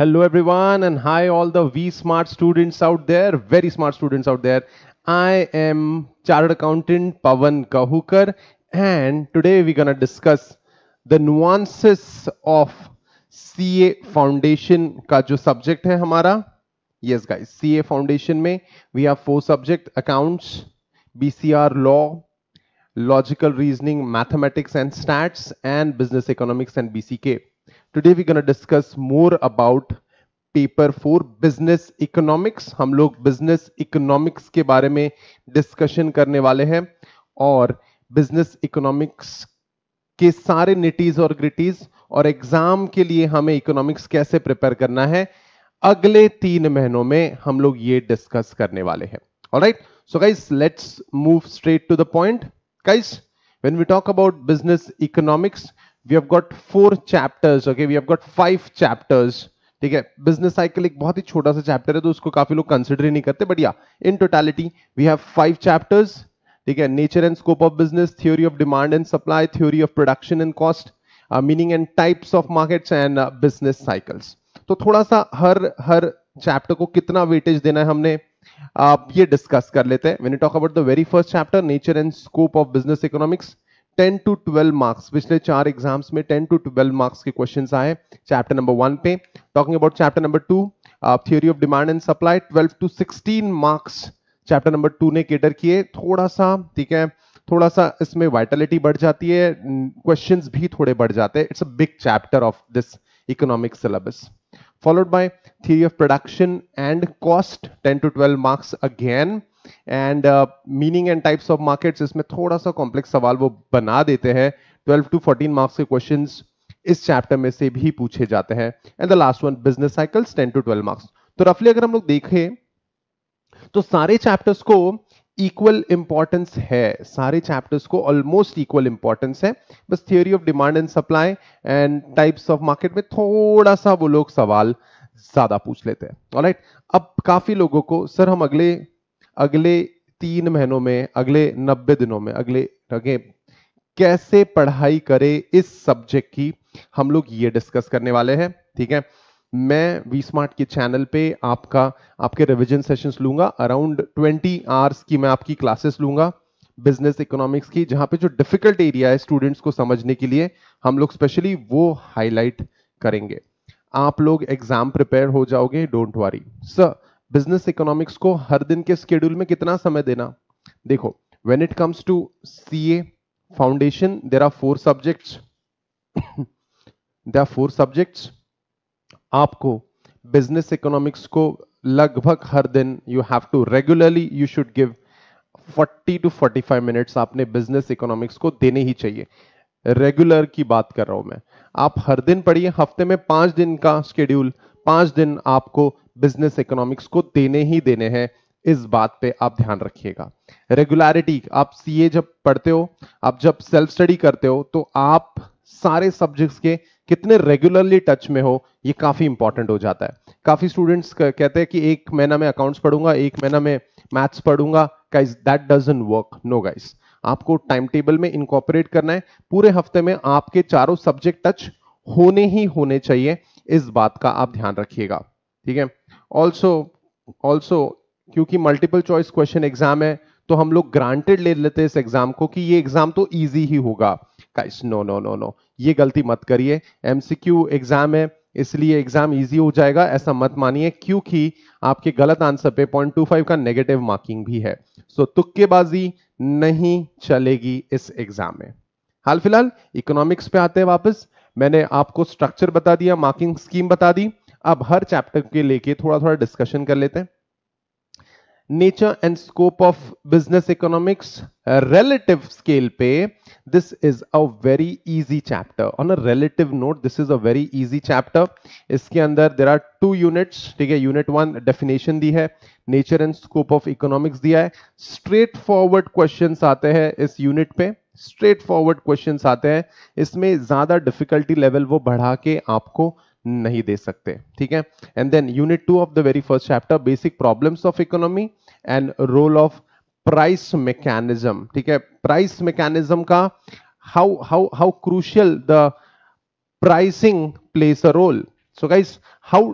Hello everyone and hi all the V smart students out there, very smart students out there. I am chartered accountant Pavan Kahukar and today we're going to discuss the nuances of CA foundation का जो subject है हमारा yes guys CA foundation में we have four subject accounts BCR law logical reasoning mathematics and stats and business economics and BCK today we gonna discuss more about paper four business economics हम लोग business economics के बारे में discussion करने वाले हैं और बिजनेस इकोनॉमिक्स के सारे निटीज और ग्रिटीज और एग्जाम के लिए हमें इकोनॉमिक्स कैसे प्रिपेयर करना है अगले तीन महीनों में हम लोग ये डिस्कस करने वाले हैं alright so guys let's move straight to the point guys when we talk about business economics we have got four chapters okay we have got five chapters ठीक है बिजनेस साइकिल एक बहुत ही छोटा सा चैप्टर है तो उसको काफी लोग कंसिडर ही नहीं करते but yeah in totality we have five chapters ठीक है nature and scope of business theory of demand and supply theory of production and cost meaning and types of markets and business cycles तो थोड़ा सा हर हर chapter को कितना weightage देना है हमने आप ये डिस्कस कर लेते हैं when you talk about the very first chapter nature and scope of business economics ten to twelve marks पिछले चार एग्जाम्स में टेन टू ट्वेल्व मार्क्स के क्वेश्चन आए चैप्टर नंबर वन पे talking about chapter number two theory of demand and supply twelve to sixteen marks chapter number two ने cater किए थोड़ा सा ठीक है थोड़ा सा इसमें वाइटलिटी बढ़ जाती है क्वेश्चंस भी थोड़े बढ़ जाते हैं it's a big chapter of this economic syllabus followed by theory of production and cost 10 to 12 marks again and meaning and types of markets इसमें थोड़ा सा कॉम्प्लेक्स सवाल वो बना देते हैं 12 टू 14 मार्क्स के क्वेश्चन इस चैप्टर में से भी पूछे जाते हैं and the last one business cycles 10 to 12 marks तो रफली अगर हम लोग देखें तो सारे चैप्टर्स को इक्वल इंपॉर्टेंस है सारे चैप्टर्स को ऑलमोस्ट इक्वल इंपॉर्टेंस है बस theory of demand and supply and types of market में थोड़ा सा वो लोग सवाल ज्यादा पूछ लेते हैं ऑलराइट right? अब काफी लोगों को सर हम अगले अगले तीन महीनों में अगले नब्बे दिनों में अगले अगे कैसे पढ़ाई करे इस सब्जेक्ट की हम लोग ये डिस्कस करने वाले हैं ठीक है मैं वी स्मार्ट के चैनल पे आपका आपके रिविजन सेशंस लूंगा अराउंड 20 आवर्स की मैं आपकी क्लासेस लूंगा बिजनेस इकोनॉमिक्स की जहां पे जो डिफिकल्ट एरिया है स्टूडेंट्स को समझने के लिए हम लोग स्पेशली वो हाईलाइट करेंगे आप लोग एग्जाम प्रिपेयर हो जाओगे don't worry sir business economics को हर दिन के स्केड्यूल में कितना समय देना देखो when it comes to ca foundation there are four subjects there are four subjects आपको बिजनेस इकोनॉमिक्स को लगभग हर दिन you have to regularly you should give 40 to 45 minutes आपने बिजनेस इकोनॉमिक्स को देने ही चाहिए रेगुलर की बात कर रहा हूं मैं आप हर दिन पढ़िए हफ्ते में पांच दिन का शेड्यूल पांच दिन आपको बिजनेस इकोनॉमिक्स को देने ही देने हैं इस बात पे आप ध्यान रखिएगा रेगुलरिटी आप सीए जब पढ़ते हो आप जब सेल्फ स्टडी करते हो तो आप सारे सब्जेक्ट्स के कितने रेगुलरली टच में हो ये काफी इंपॉर्टेंट हो जाता है काफी स्टूडेंट्स कहते हैं कि एक महीना में अकाउंट्स पढ़ूंगा एक महीना में मैथ्स पढ़ूंगा guys that doesn't work no guys आपको टाइम टेबल में इनकॉपरेट करना है पूरे हफ्ते में आपके चारों सब्जेक्ट टच होने ही होने चाहिए इस बात का आप ध्यान रखिएगा ठीक है ऑल्सो ऑल्सो क्योंकि मल्टीपल चॉइस क्वेश्चन एग्जाम है तो हम लोग ग्रांटेड ले लेते हैं इस एग्जाम को कि ये एग्जाम तो इजी ही होगा guys no no no no ये गलती मत करिए एमसीक्यू एग्जाम है इसलिए एग्जाम इजी हो जाएगा ऐसा मत मानिए क्योंकि आपके गलत आंसर पे 0.25 का नेगेटिव मार्किंग भी है सो so, तुक्केबाजी नहीं चलेगी इस एग्जाम में हाल फिलहाल इकोनॉमिक्स पे आते हैं वापस मैंने आपको स्ट्रक्चर बता दिया मार्किंग स्कीम बता दी अब हर चैप्टर के लेके थोड़ा थोड़ा डिस्कशन कर लेते हैं nature and scope of business economics relative scale पे this is a very easy chapter on a relative note this is a very easy chapter इसके अंदर देर आर टू यूनिट्स ठीक है यूनिट वन डेफिनेशन दी है nature and scope of economics दिया है straight forward question आते हैं इस यूनिट पे स्ट्रेट फॉरवर्ड क्वेश्चन आते हैं इसमें ज्यादा डिफिकल्टी लेवल वो बढ़ा के आपको नहीं दे सकते ठीक है and then unit two of the very first chapter basic problem of economy and role of price mechanism ठीक है प्राइस मैकेनिज्म का how how how crucial the pricing place a role so guys how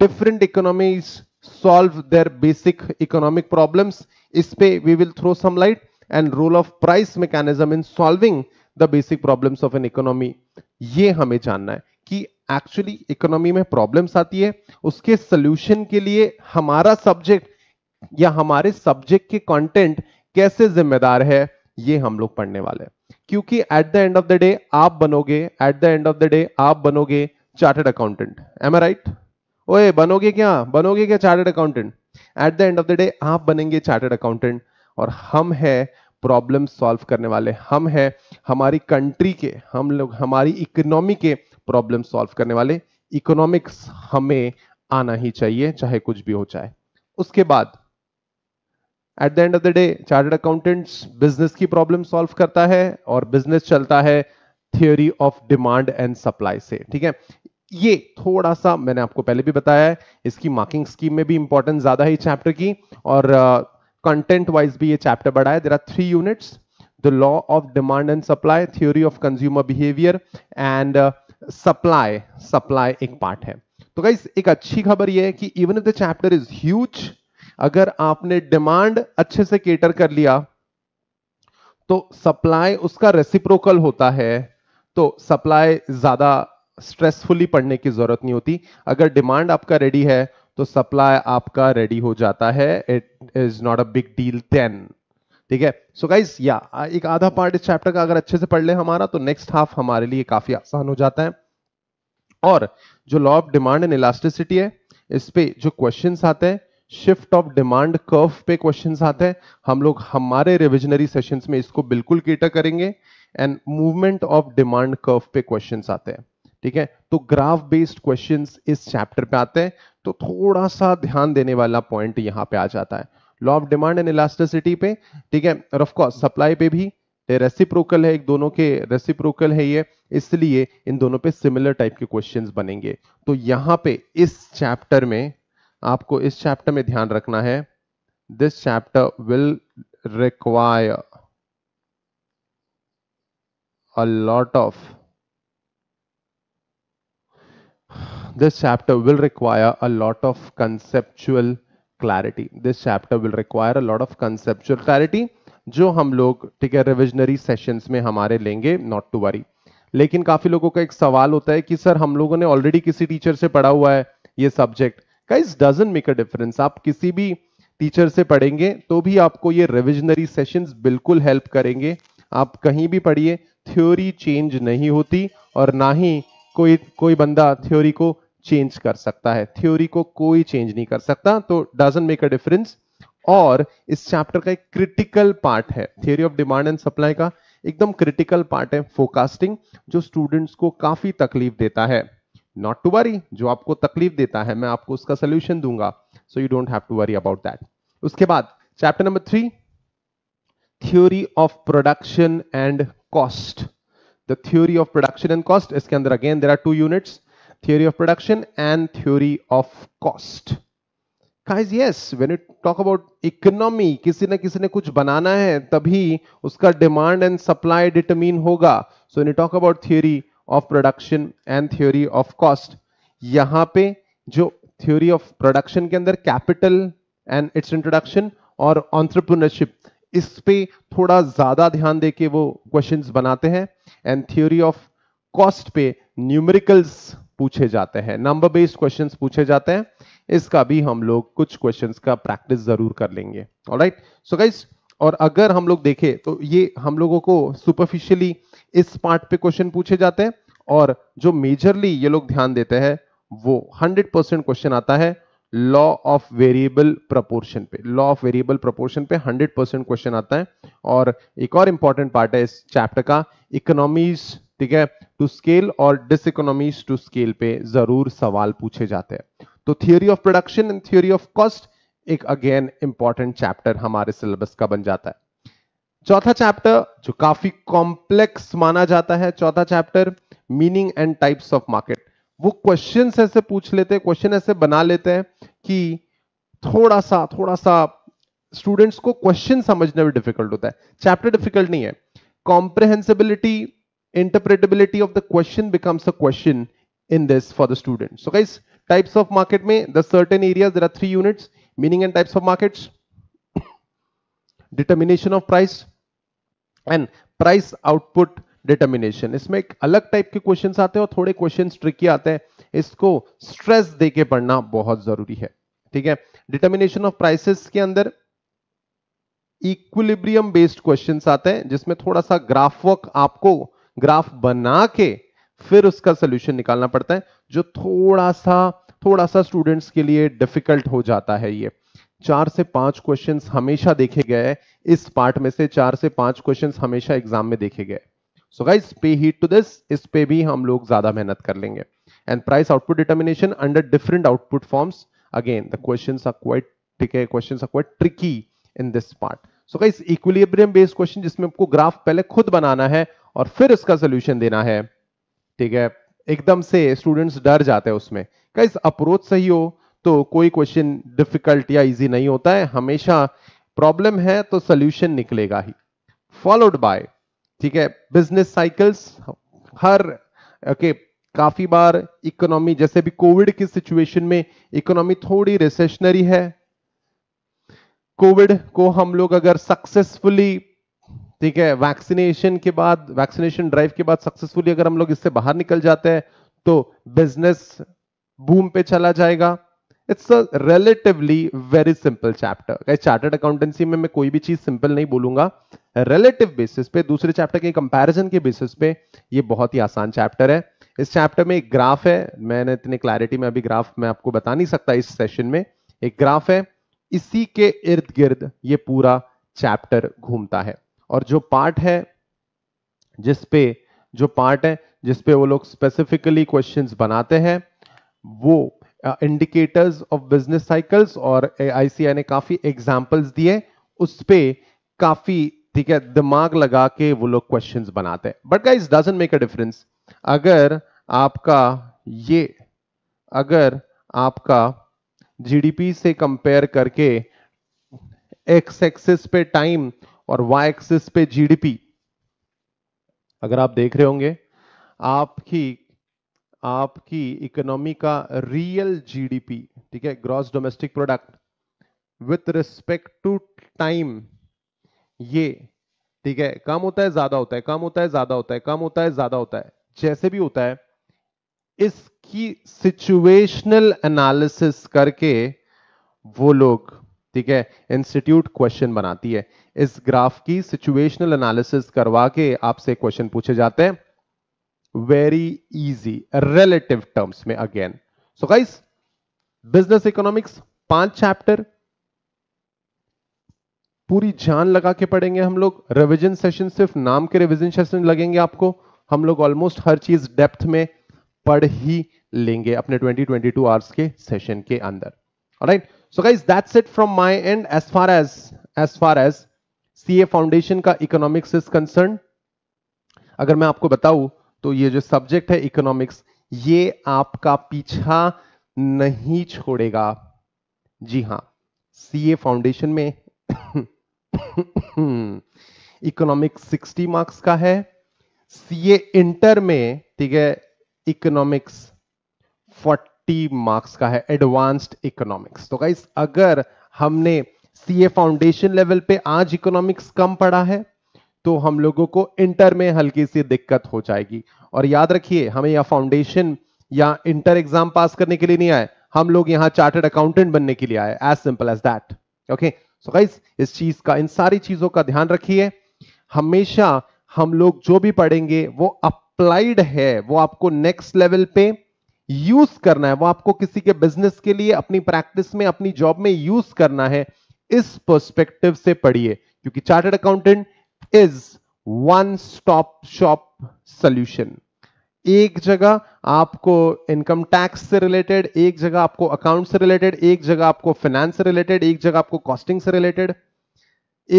different economy solve their basic economic problem इस पे we will throw some light and role of price mechanism in solving the basic problem of an economy ये हमें जानना है कि actually economy में problems आती है उसके सोल्यूशन के लिए हमारा सब्जेक्ट या हमारे सब्जेक्ट के कंटेंट कैसे जिम्मेदार है ये हम लोग पढ़ने वाले हैं क्योंकि at the end of the day आप बनोगे at the end of the day आप बनोगे चार्टर्ड अकाउंटेंट एम राइट ओए बनोगे क्या बनोगे क्या chartered accountant at the end of the day आप बनेंगे चार्टर्ड अकाउंटेंट और हम है प्रॉब्लम सॉल्व करने वाले हम है हमारी कंट्री के हम लोग हमारी इकोनॉमी के प्रॉब्लम सॉल्व करने वाले इकोनॉमिक्स हमें आना ही चाहिए चाहे कुछ भी हो जाए उसके बाद at the end of the day chartered accountants business की प्रॉब्लम सॉल्व करता है और बिजनेस चलता है theory of demand and supply से ठीक है ये थोड़ा सा मैंने आपको पहले भी बताया है इसकी मार्किंग स्कीम में भी इंपॉर्टेंस ज्यादा है चैप्टर की और कंटेंट uh, वाइज भी ये चैप्टर बढ़ा है there are three units the law of demand and supply theory of consumer behaviour and supply supply एक पार्ट है तो गई एक अच्छी खबर यह है कि even if the chapter is huge अगर आपने डिमांड अच्छे से केटर कर लिया तो सप्लाई उसका रेसिप्रोकल होता है तो सप्लाई ज्यादा स्ट्रेसफुली पढ़ने की जरूरत नहीं होती अगर डिमांड आपका रेडी है तो सप्लाई आपका रेडी हो जाता है it is not a big deal then ठीक है सो गाइज या एक आधा पार्ट इस चैप्टर का अगर अच्छे से पढ़ ले हमारा तो नेक्स्ट हाफ हमारे लिए काफी आसान हो जाता है और जो law of demand and elasticity है इस पे जो क्वेश्चन आते हैं शिफ्ट ऑफ डिमांड कर्व पे क्वेश्चन आते हैं हम लोग हमारे रिविजनरी सेशन में इसको बिल्कुल कीटर करेंगे and movement of demand curve पे क्वेश्चन आते हैं ठीक है तो ग्राफ बेस्ड क्वेश्चंस इस चैप्टर पे आते हैं तो थोड़ा सा ध्यान देने वाला पॉइंट यहां पे आ जाता है law of demand and elasticity पे ठीक है और ऑफकोर्स सप्लाई पे भी रेसिप्रोकल है एक दोनों के रेसिप्रोकल है ये इसलिए इन दोनों पे सिमिलर टाइप के क्वेश्चंस बनेंगे तो यहां पे इस चैप्टर में आपको इस चैप्टर में ध्यान रखना है this chapter will require a lot of this chapter will require a lot of conceptual clarity this chapter will require a lot of conceptual clarity जो हम लोग ठीक है रिविजनरी सेशंस में हमारे लेंगे नॉट टू वरी लेकिन काफी लोगों का एक सवाल होता है कि सर हम लोगों ने ऑलरेडी किसी टीचर से पढ़ा हुआ है ये subject guys doesn't make a difference आप किसी भी टीचर से पढ़ेंगे तो भी आपको ये रिविजनरी सेशंस बिल्कुल हेल्प करेंगे आप कहीं भी पढ़िए थ्योरी चेंज नहीं होती और ना ही कोई कोई बंदा थ्योरी को चेंज कर सकता है थ्योरी को कोई चेंज नहीं कर सकता तो डजेंट मेक अ डिफरेंस और इस चैप्टर का एक क्रिटिकल पार्ट है theory of demand and supply का एकदम क्रिटिकल पार्ट है फोकास्टिंग जो स्टूडेंट्स को काफी तकलीफ देता है नॉट टू वरी जो आपको तकलीफ देता है मैं आपको उसका सोल्यूशन दूंगा so you don't have to worry about that उसके बाद chapter number three theory of production and cost the theory of production and cost इसके अंदर again there are two units theory of production and theory of cost guys yes when you talk about economy किसी ना किसी ने कुछ बनाना है तभी उसका demand and supply determine होगा so when you talk about theory of production and theory of cost यहाँ पे जो theory of production के अंदर capital and its introduction और entrepreneurship इस पे थोड़ा ज्यादा ध्यान दे के वो क्वेश्चंस बनाते हैं एंड थ्योरी ऑफ कॉस्ट पे न्यूमेरिकल्स पूछे जाते हैं नंबर बेस्ड क्वेश्चन पूछे जाते हैं इसका भी हम लोग कुछ क्वेश्चन का प्रैक्टिस जरूर कर लेंगे राइट सो गाइस और अगर हम लोग देखें तो ये हम लोगों को सुपरफिशियली इस पार्ट पे क्वेश्चन पूछे जाते हैं और जो मेजरली ये लोग ध्यान देते हैं वो 100 परसेंट क्वेश्चन आता है लॉ ऑफ वेरिएबल प्रपोर्शन पे लॉ ऑफ वेरिएबल प्रपोर्शन पे 100 परसेंट क्वेश्चन आता है और एक और इंपॉर्टेंट पार्ट है इस चैप्टर का इकोनॉमीज ठीक है टू स्केल और डिस इकोनॉमी टू स्केल पे जरूर सवाल पूछे जाते हैं तो theory of production and theory of cost एक अगेन इंपॉर्टेंट चैप्टर हमारे सिलेबस का बन जाता है चौथा चैप्टर जो काफी कॉम्प्लेक्स माना जाता है चौथा chapter meaning and types of market वो क्वेश्चन ऐसे पूछ लेते हैं क्वेश्चन ऐसे बना लेते हैं कि थोड़ा सा थोड़ा सा स्टूडेंट्स को क्वेश्चन समझना भी डिफिकल्ट होता है चैप्टर डिफिकल्ट नहीं है comprehensibility interpretability of the question becomes a question in this for the student so guys types of market may the certain areas there are three units meaning and types of markets determination of price and price output determination इसमें एक अलग type के questions आते हैं और थोड़े questions tricky आते हैं इसको स्ट्रेस दे के पढ़ना बहुत जरूरी है ठीक है डिटर्मिनेशन ऑफ प्राइसेस के अंदर इक्विलिब्रियम बेस्ड क्वेश्चंस आते हैं thoda sa graph work work आपको ग्राफ बना के फिर उसका सोल्यूशन निकालना पड़ता है जो थोड़ा सा थोड़ा सा स्टूडेंट्स के लिए डिफिकल्ट हो जाता है ये चार से पांच क्वेश्चन हमेशा देखे गए इस पार्ट में से चार से पांच क्वेश्चन हमेशा एग्जाम में देखे गए so guys pay heed to this इस पे भी हम लोग ज्यादा मेहनत कर लेंगे and price output determination under different output forms the question are quite ठीक है question are quite tricky in this part so guys equilibrium based question जिसमें आपको ग्राफ पहले खुद बनाना है और फिर इसका सोल्यूशन देना है ठीक है एकदम से स्टूडेंट्स डर जाते हैं उसमें इस अप्रोच सही हो तो कोई क्वेश्चन डिफिकल्ट या इजी नहीं होता है हमेशा प्रॉब्लम है तो सोल्यूशन निकलेगा ही फॉलोड बाय ठीक है बिजनेस साइकिल्स हर ओके okay, काफी बार इकोनॉमी जैसे भी कोविड की सिचुएशन में इकोनॉमी थोड़ी रिसेशनरी है कोविड को हम लोग अगर सक्सेसफुली ठीक है वैक्सीनेशन के बाद वैक्सीनेशन ड्राइव के बाद सक्सेसफुली अगर हम लोग इससे बाहर निकल जाते हैं तो बिजनेस बूम पे चला जाएगा it's a relatively very simple chapter chartered accountancy में मैं कोई भी चीज सिंपल नहीं बोलूंगा रिलेटिव बेसिस पे दूसरे चैप्टर के कंपैरिजन के बेसिस पे ये बहुत ही आसान चैप्टर है इस चैप्टर में एक ग्राफ है मैंने इतने क्लैरिटी में अभी ग्राफ मैं आपको बता नहीं सकता इस सेशन में एक ग्राफ है इसी के इर्द गिर्द ये पूरा चैप्टर घूमता है और जो पार्ट है जिस पे जो पार्ट है जिस पे वो लोग स्पेसिफिकली क्वेश्चंस बनाते हैं वो इंडिकेटर्स ऑफ बिजनेस साइकिल्स और आईसीआई ने काफी एग्जांपल्स दिए उस पे काफी ठीक है दिमाग लगा के वो लोग क्वेश्चंस बनाते हैं but guys doesn't make a difference अगर आपका ये अगर आपका जीडीपी से कंपेयर करके एक्स एक्सिस पे टाइम और वाई एक्सिस पे जीडीपी अगर आप देख रहे होंगे आपकी आपकी इकोनॉमी का रियल जीडीपी ठीक है gross domestic product with respect to time ये ठीक है कम होता है ज्यादा होता है कम होता है ज्यादा होता है कम होता है ज्यादा होता है जैसे भी होता है इसकी सिचुएशनल एनालिसिस करके वो लोग ठीक है इंस्टीट्यूट क्वेश्चन बनाती है इस ग्राफ की सिचुएशनल एनालिसिस करवा के आपसे क्वेश्चन पूछे जाते हैं वेरी इजी रिलेटिव टर्म्स में again so guys business economics पांच चैप्टर पूरी जान लगा के पढ़ेंगे हम लोग रिविजन सेशन सिर्फ नाम के रिविजन सेशन लगेंगे आपको हम लोग ऑलमोस्ट हर चीज डेप्थ में पढ़ ही लेंगे अपने 2022 आवर्स के सेशन के अंदर all right so guys that's it from my end as far as as far as CA foundation का इकोनॉमिक्स इज कंसर्न अगर मैं आपको बताऊं तो ये जो सब्जेक्ट है इकोनॉमिक्स ये आपका पीछा नहीं छोड़ेगा जी हां सीए फाउंडेशन में इकोनॉमिक्स 60 मार्क्स का है सीए इंटर में ठीक है इकोनॉमिक्स 40 टी मार्क्स का है एडवांस्ड इकोनॉमिक्स तो गाइस अगर हमने सीए फाउंडेशन लेवल पे आज इकोनॉमिक्स कम पढ़ा है तो हम लोगों को इंटर में हल्की सी दिक्कत हो जाएगी और याद रखिए हमें यह फाउंडेशन या इंटर एग्जाम पास करने के लिए नहीं आए हम लोग यहाँ चार्टर्ड अकाउंटेंट बनने के लिए आए as simple as that okay so guys इस चीज का इन सारी चीजों का ध्यान रखिए हमेशा हम लोग जो भी पढ़ेंगे वो अप्लाइड है वो आपको नेक्स्ट लेवल पे यूज करना है वो आपको किसी के बिजनेस के लिए अपनी प्रैक्टिस में अपनी जॉब में यूज करना है इस पर्सपेक्टिव से पढ़िए क्योंकि chartered accountant is one stop shop solution एक जगह आपको इनकम टैक्स से रिलेटेड एक जगह आपको अकाउंट से रिलेटेड एक जगह आपको फाइनेंस से रिलेटेड एक जगह आपको कॉस्टिंग से रिलेटेड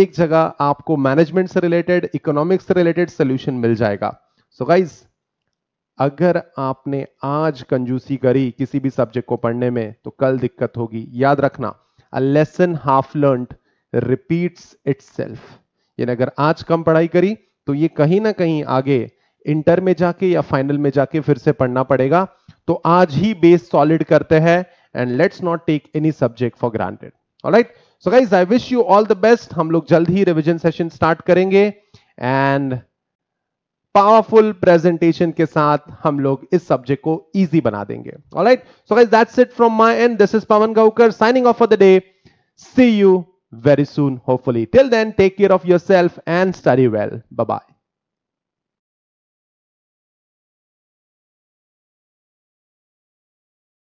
एक जगह आपको मैनेजमेंट से रिलेटेड इकोनॉमिक्स से रिलेटेड सोल्यूशन मिल जाएगा सो so गाइज अगर आपने आज कंजूसी करी किसी भी सब्जेक्ट को पढ़ने में तो कल दिक्कत होगी याद रखना a lesson half learn repeats self यानी अगर आज कम पढ़ाई करी तो ये कहीं ना कहीं आगे इंटर में जाके या फाइनल में जाके फिर से पढ़ना पड़ेगा तो आज ही बेस सॉलिड करते हैं and let's not take any subject for granted alright so guys I wish you all the best हम लोग जल्द ही रिवीजन सेशन स्टार्ट करेंगे एंड पावरफुल प्रेजेंटेशन के साथ हम लोग इस सब्जेक्ट को इजी बना देंगे right so guys that's it from my end this is Pawan Gaokar signing off for the day see you very soon hopefully till then take care of yourself and study well bye